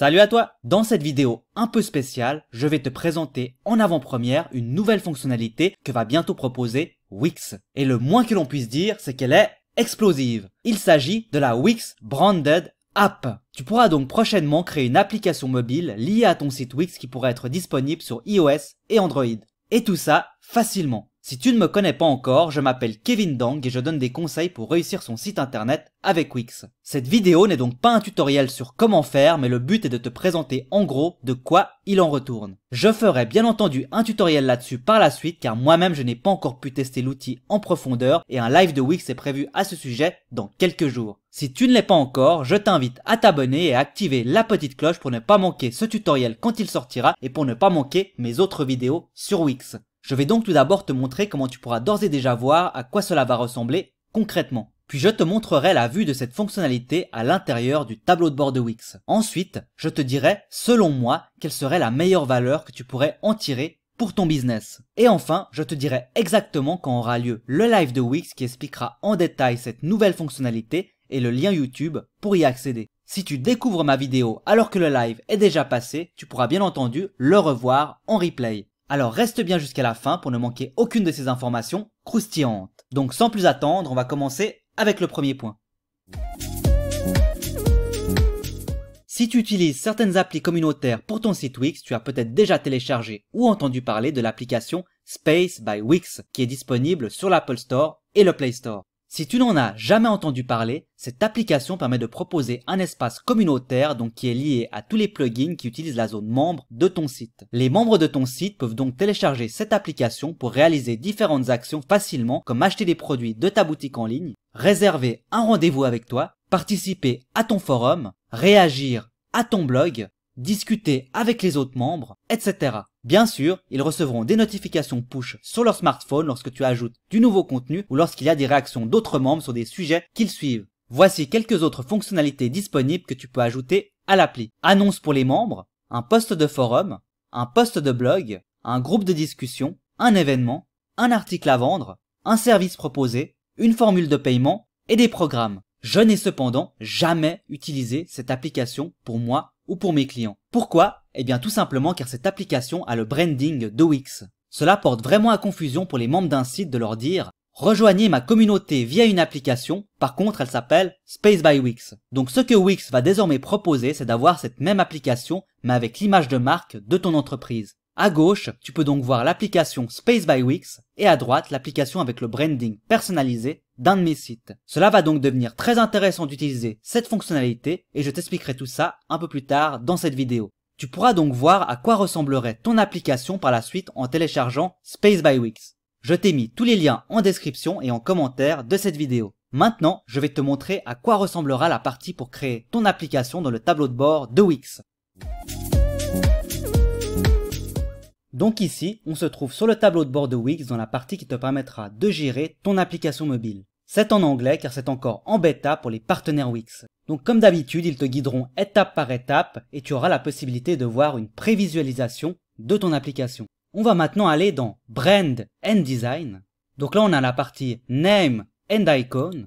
Salut à toi Dans cette vidéo un peu spéciale, je vais te présenter en avant-première une nouvelle fonctionnalité que va bientôt proposer Wix. Et le moins que l'on puisse dire, c'est qu'elle est explosive. Il s'agit de la Wix Branded App. Tu pourras donc prochainement créer une application mobile liée à ton site Wix qui pourrait être disponible sur iOS et Android. Et tout ça facilement. Si tu ne me connais pas encore, je m'appelle Kevin Dang et je donne des conseils pour réussir son site internet avec Wix. Cette vidéo n'est donc pas un tutoriel sur comment faire, mais le but est de te présenter en gros de quoi il en retourne. Je ferai bien entendu un tutoriel là-dessus par la suite car moi-même je n'ai pas encore pu tester l'outil en profondeur et un live de Wix est prévu à ce sujet dans quelques jours. Si tu ne l'es pas encore, je t'invite à t'abonner et à activer la petite cloche pour ne pas manquer ce tutoriel quand il sortira et pour ne pas manquer mes autres vidéos sur Wix. Je vais donc tout d'abord te montrer comment tu pourras d'ores et déjà voir à quoi cela va ressembler concrètement. Puis je te montrerai la vue de cette fonctionnalité à l'intérieur du tableau de bord de Wix. Ensuite, je te dirai, selon moi, quelle serait la meilleure valeur que tu pourrais en tirer pour ton business. Et enfin, je te dirai exactement quand aura lieu le live de Wix qui expliquera en détail cette nouvelle fonctionnalité et le lien YouTube pour y accéder. Si tu découvres ma vidéo alors que le live est déjà passé, tu pourras bien entendu le revoir en replay. Alors reste bien jusqu'à la fin pour ne manquer aucune de ces informations croustillantes. Donc sans plus attendre, on va commencer avec le premier point. Si tu utilises certaines applis communautaires pour ton site Wix, tu as peut-être déjà téléchargé ou entendu parler de l'application Space by Wix qui est disponible sur l'Apple Store et le Play Store. Si tu n'en as jamais entendu parler, cette application permet de proposer un espace communautaire donc qui est lié à tous les plugins qui utilisent la zone membre de ton site. Les membres de ton site peuvent donc télécharger cette application pour réaliser différentes actions facilement comme acheter des produits de ta boutique en ligne, réserver un rendez-vous avec toi, participer à ton forum, réagir à ton blog, discuter avec les autres membres, etc. Bien sûr, ils recevront des notifications push sur leur smartphone lorsque tu ajoutes du nouveau contenu ou lorsqu'il y a des réactions d'autres membres sur des sujets qu'ils suivent. Voici quelques autres fonctionnalités disponibles que tu peux ajouter à l'appli. Annonce pour les membres, un poste de forum, un poste de blog, un groupe de discussion, un événement, un article à vendre, un service proposé, une formule de paiement et des programmes. Je n'ai cependant jamais utilisé cette application pour moi ou pour mes clients. Pourquoi Eh bien tout simplement car cette application a le branding de Wix. Cela porte vraiment à confusion pour les membres d'un site de leur dire Rejoignez ma communauté via une application, par contre elle s'appelle Space by Wix. Donc ce que Wix va désormais proposer, c'est d'avoir cette même application, mais avec l'image de marque de ton entreprise. À gauche, tu peux donc voir l'application Space by Wix, et à droite, l'application avec le branding personnalisé d'un de mes sites. Cela va donc devenir très intéressant d'utiliser cette fonctionnalité et je t'expliquerai tout ça un peu plus tard dans cette vidéo. Tu pourras donc voir à quoi ressemblerait ton application par la suite en téléchargeant Space by Wix. Je t'ai mis tous les liens en description et en commentaire de cette vidéo. Maintenant, je vais te montrer à quoi ressemblera la partie pour créer ton application dans le tableau de bord de Wix. Donc ici, on se trouve sur le tableau de bord de Wix dans la partie qui te permettra de gérer ton application mobile. C'est en anglais car c'est encore en bêta pour les partenaires Wix. Donc comme d'habitude, ils te guideront étape par étape et tu auras la possibilité de voir une prévisualisation de ton application. On va maintenant aller dans Brand and Design. Donc là, on a la partie Name and Icon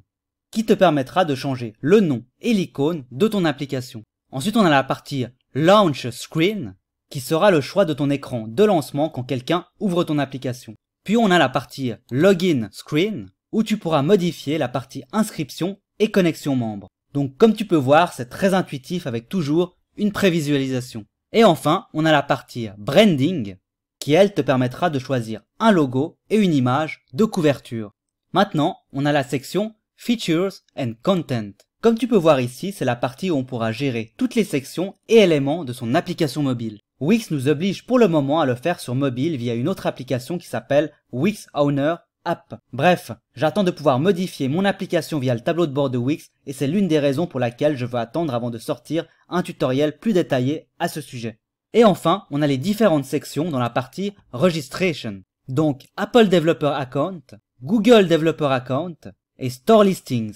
qui te permettra de changer le nom et l'icône de ton application. Ensuite, on a la partie Launch Screen qui sera le choix de ton écran de lancement quand quelqu'un ouvre ton application. Puis on a la partie Login Screen où tu pourras modifier la partie inscription et connexion membre. Donc comme tu peux voir, c'est très intuitif avec toujours une prévisualisation. Et enfin, on a la partie branding qui elle te permettra de choisir un logo et une image de couverture. Maintenant, on a la section features and content. Comme tu peux voir ici, c'est la partie où on pourra gérer toutes les sections et éléments de son application mobile. Wix nous oblige pour le moment à le faire sur mobile via une autre application qui s'appelle Wix Owner app. Bref, j'attends de pouvoir modifier mon application via le tableau de bord de Wix et c'est l'une des raisons pour laquelle je veux attendre avant de sortir un tutoriel plus détaillé à ce sujet. Et enfin, on a les différentes sections dans la partie Registration. Donc Apple Developer Account, Google Developer Account et Store Listings.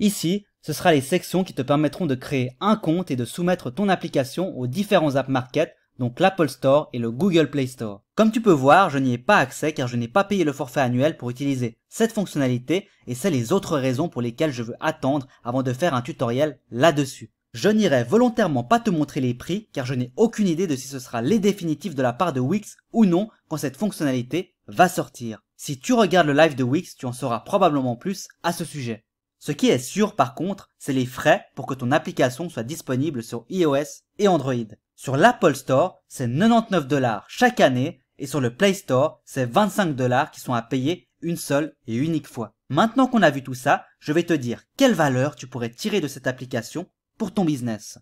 Ici, ce sera les sections qui te permettront de créer un compte et de soumettre ton application aux différents app markets donc l'Apple Store et le Google Play Store. Comme tu peux voir, je n'y ai pas accès car je n'ai pas payé le forfait annuel pour utiliser cette fonctionnalité et c'est les autres raisons pour lesquelles je veux attendre avant de faire un tutoriel là-dessus. Je n'irai volontairement pas te montrer les prix car je n'ai aucune idée de si ce sera les définitifs de la part de Wix ou non quand cette fonctionnalité va sortir. Si tu regardes le live de Wix, tu en sauras probablement plus à ce sujet. Ce qui est sûr par contre, c'est les frais pour que ton application soit disponible sur iOS et Android. Sur l'Apple Store, c'est 99 dollars chaque année et sur le Play Store, c'est 25 dollars qui sont à payer une seule et unique fois. Maintenant qu'on a vu tout ça, je vais te dire quelle valeur tu pourrais tirer de cette application pour ton business.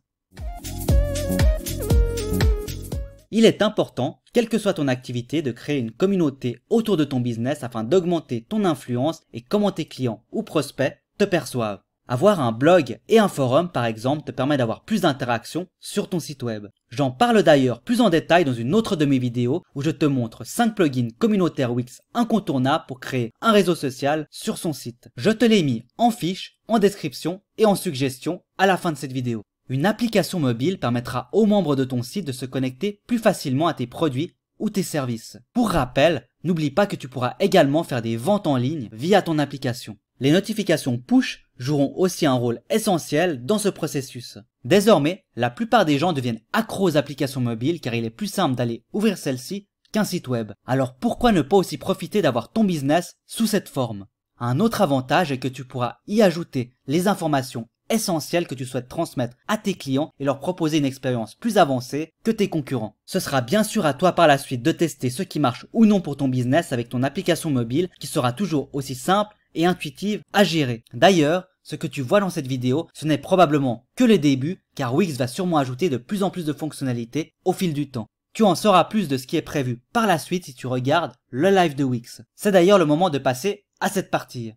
Il est important, quelle que soit ton activité, de créer une communauté autour de ton business afin d'augmenter ton influence et comment tes clients ou prospects te perçoivent. Avoir un blog et un forum, par exemple, te permet d'avoir plus d'interactions sur ton site web. J'en parle d'ailleurs plus en détail dans une autre de mes vidéos où je te montre 5 plugins communautaires Wix incontournables pour créer un réseau social sur son site. Je te l'ai mis en fiche, en description et en suggestion à la fin de cette vidéo. Une application mobile permettra aux membres de ton site de se connecter plus facilement à tes produits ou tes services. Pour rappel, n'oublie pas que tu pourras également faire des ventes en ligne via ton application. Les notifications push joueront aussi un rôle essentiel dans ce processus. Désormais, la plupart des gens deviennent accros aux applications mobiles car il est plus simple d'aller ouvrir celle-ci qu'un site web. Alors pourquoi ne pas aussi profiter d'avoir ton business sous cette forme Un autre avantage est que tu pourras y ajouter les informations essentielles que tu souhaites transmettre à tes clients et leur proposer une expérience plus avancée que tes concurrents. Ce sera bien sûr à toi par la suite de tester ce qui marche ou non pour ton business avec ton application mobile qui sera toujours aussi simple et intuitive à gérer. D'ailleurs, ce que tu vois dans cette vidéo, ce n'est probablement que les débuts, car Wix va sûrement ajouter de plus en plus de fonctionnalités au fil du temps. Tu en sauras plus de ce qui est prévu par la suite si tu regardes le live de Wix. C'est d'ailleurs le moment de passer à cette partie.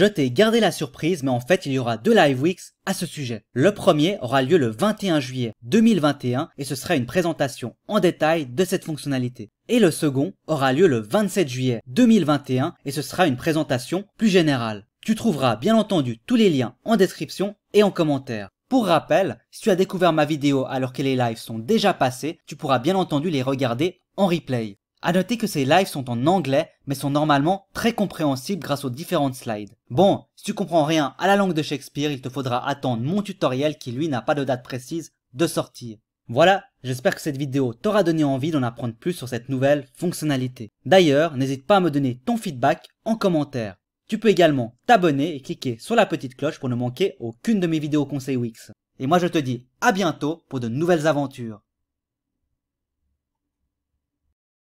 Je t'ai gardé la surprise, mais en fait, il y aura deux Live Weeks à ce sujet. Le premier aura lieu le 21 juillet 2021 et ce sera une présentation en détail de cette fonctionnalité. Et le second aura lieu le 27 juillet 2021 et ce sera une présentation plus générale. Tu trouveras bien entendu tous les liens en description et en commentaire. Pour rappel, si tu as découvert ma vidéo alors que les lives sont déjà passés, tu pourras bien entendu les regarder en replay. À noter que ces lives sont en anglais, mais sont normalement très compréhensibles grâce aux différentes slides. Bon, si tu comprends rien à la langue de Shakespeare, il te faudra attendre mon tutoriel qui lui n'a pas de date précise de sortie. Voilà, j'espère que cette vidéo t'aura donné envie d'en apprendre plus sur cette nouvelle fonctionnalité. D'ailleurs, n'hésite pas à me donner ton feedback en commentaire. Tu peux également t'abonner et cliquer sur la petite cloche pour ne manquer aucune de mes vidéos conseils Wix. Et moi je te dis à bientôt pour de nouvelles aventures.